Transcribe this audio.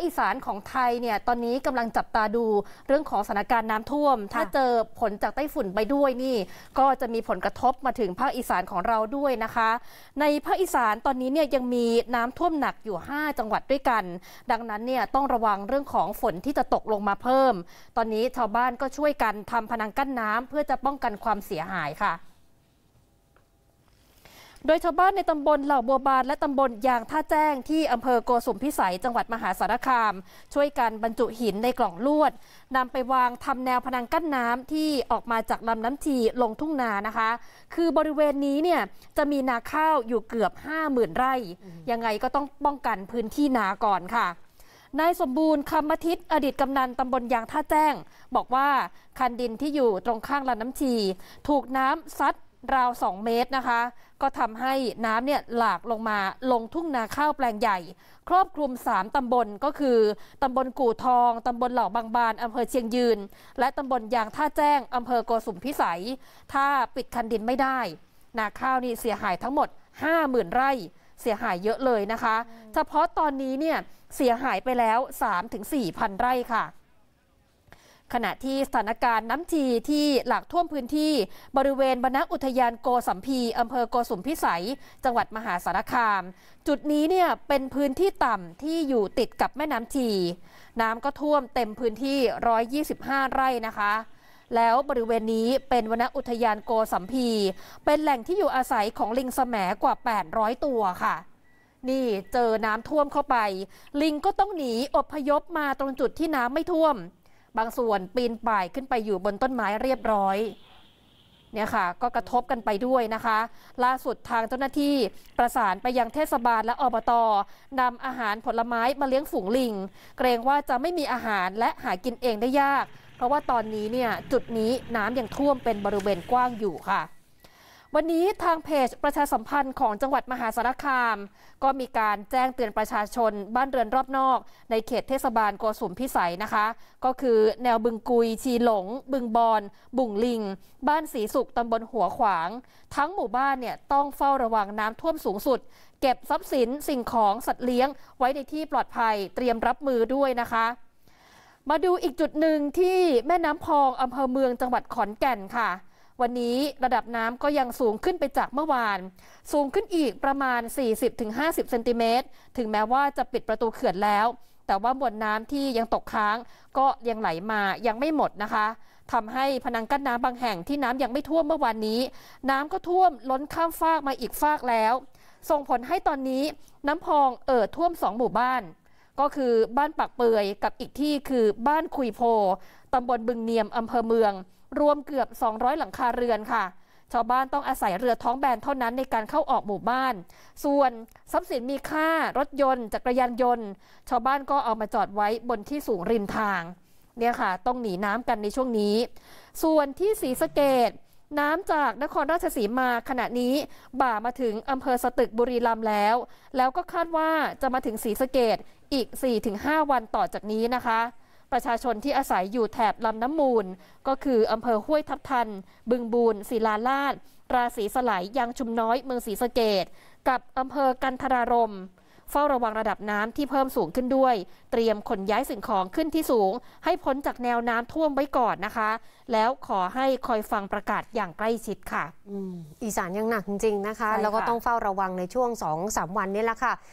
คอีสานของไทยเนี่ยตอนนี้กำลังจับตาดูเรื่องของสถานการณ์น้ำท่วม ถ้าเจอผลจากไต้ฝุ่นไปด้วยนี่ ก็จะมีผลกระทบมาถึงภาคอีสานของเราด้วยนะคะ ในภาคอีสานตอนนี้เนี่ยยังมีน้ำท่วมหนักอยู่5จังหวัดด้วยกัน ดังนั้นเนี่ยต้องระวังเรื่องของฝนที่จะตกลงมาเพิ่ม ตอนนี้ชาวบ้านก็ช่วยกันทำพนังกั้นน้ำเพื่อจะป้องกันความเสียหายค่ะโดยชาวบ้านในตำบลเหล่าบัวบานและตำบลยางท่าแจ้งที่อำเภอโกสุมพิสัยจังหวัดมหาสารคาม ช่วยกันบรรจุหินในกล่องลวดนำไปวางทำแนวพนังกั้นน้ำที่ออกมาจากลำน้ำทีลงทุ่งนานะคะ คือบริเวณนี้เนี่ยจะมีนาข้าวอยู่เกือบ50,000ไร่ ยังไงก็ต้องป้องกันพื้นที่นาก่อนค่ะนายสมบูรณ์คำมทิตอดีตกำนันตำบลยางท่าแจ้ง บอกว่าคันดินที่อยู่ตรงข้างลำน้ำทีถูกน้ำซัดราว 2 เมตรนะคะ ก็ทำให้น้ำเนี่ยหลากลงมาลงทุ่งนาข้าวแปลงใหญ่ ครอบคลุม 3ตำบลก็คือตำบลกู่ทองตำบลเหล่าบางบานอำเภอเชียงยืน และตำบลยางท่าแจ้งอำเภอโกสุมพิสัย ถ้าปิดคันดินไม่ได้ นาข้าวนี่เสียหายทั้งหมด 50,000 ไร่ เสียหายเยอะเลยนะคะ เฉพาะตอนนี้เนี่ยเสียหายไปแล้ว 3-4,000 ไร่ค่ะขณะที่สถานการณ์น้ำจีที่หลากท่วมพื้นที่บริเวณบรรณอุทยานโกสัมพีอำเภอโกสุมพิสัย จังหวัดมหาสารคาม จุดนี้เนี่ยเป็นพื้นที่ต่ำที่อยู่ติดกับแม่น้ำจีน้ำก็ท่วมเต็มพื้นที่ 125 ไร่นะคะ แล้วบริเวณนี้เป็นวนอุทยานโกสัมพีเป็นแหล่งที่อยู่อาศัยของลิงสมกว่า 800 ตัวค่ะ นี่เจอน้ำท่วมเข้าไป ลิงก็ต้องหนีอพยพมาตรงจุดที่น้ำไม่ท่วมบางส่วนปีนป่ายขึ้นไปอยู่บนต้นไม้เรียบร้อย เนี่ยค่ะก็กระทบกันไปด้วยนะคะ ล่าสุดทางเจ้าหน้าที่ประสานไปยังเทศบาลและอบตนำอาหารผลไม้มาเลี้ยงฝูงลิง เกรงว่าจะไม่มีอาหารและหากินเองได้ยาก เพราะว่าตอนนี้เนี่ยจุดนี้น้ำยังท่วมเป็นบริเวณกว้างอยู่ค่ะวันนี้ทางเพจประชาสัมพันธ์ของจังหวัดมหาสารคาม ก็มีการแจ้งเตือนประชาชนบ้านเรือนรอบนอกในเขตเทศบาลโกสุมพิสัยนะคะ ก็คือแนวบึงกุย ชีหลง บึงบอนบุ่งลิง บ้านสีสุกตำบลหัวขวาง ทั้งหมู่บ้านเนี่ยต้องเฝ้าระวังน้ำท่วมสูงสุด เก็บทรัพย์สินสิ่งของสัตว์เลี้ยงไว้ในที่ปลอดภัยเตรียมรับมือด้วยนะคะ มาดูอีกจุดหนึ่งที่แม่น้ำพองอำเภอเมืองจังหวัดขอนแก่นค่ะวันนี้ระดับน้ำก็ยังสูงขึ้นไปจากเมื่อวาน สูงขึ้นอีกประมาณ 40-50เซนติเมตร ถึงแม้ว่าจะปิดประตูเขื่อนแล้ว แต่ว่ามวลน้ำที่ยังตกค้าง ก็ยังไหลมา ยังไม่หมดนะคะทำให้พนังกั้นน้ำบางแห่งที่น้ำยังไม่ท่วมเมื่อวานนี้ น้ำก็ท่วมล้นข้ามฟากมาอีกฟากแล้ว ส่งผลให้ตอนนี้ น้ำพองเอ่อท่วมสองหมู่บ้าน ก็คือบ้านปักเปื่อยกับอีกที่คือ บ้านคุยโพตำบลบึงเนียมอำเภอเมืองรวมเกือบ 200 หลังคาเรือนค่ะ ชาวบ้านต้องอาศัยเรือท้องแบนเท่านั้นในการเข้าออกหมู่บ้าน ส่วนทรัพย์สินมีค่า รถยนต์จักรยานยนต์ ชาวบ้านก็เอามาจอดไว้บนที่สูงริมทาง เนี่ยค่ะต้องหนีน้ำกันในช่วงนี้ ส่วนที่ศรีสะเกดน้ำจากนครราชสีมาขณะนี้ บ่ามาถึงอำเภอสตึกบุรีรัมย์แล้ว แล้วก็คาดว่าจะมาถึงศรีสะเกดอีก 4-5 วันต่อจากนี้นะคะประชาชนที่อาศัยอยู่แถบลำน้ำมูล ก็คืออำเภอห้วยทับทันบึงบูนศิลาลาดราศีสลายยางชุมน้อยเมืองศรีสะเกดกับอำเภอกันทรารมเฝ้าระวังระดับน้ำที่เพิ่มสูงขึ้นด้วย เตรียมขนย้ายสิ่งของขึ้นที่สูงให้พ้นจากแนวน้ำท่วมไว้ก่อนนะคะ แล้วขอให้คอยฟังประกาศอย่างใกล้ชิดค่ะอีสานยังหนักจริงๆนะคะ แล้วก็ต้องเฝ้าระวังในช่วง2อสวันนี้ละค่ะ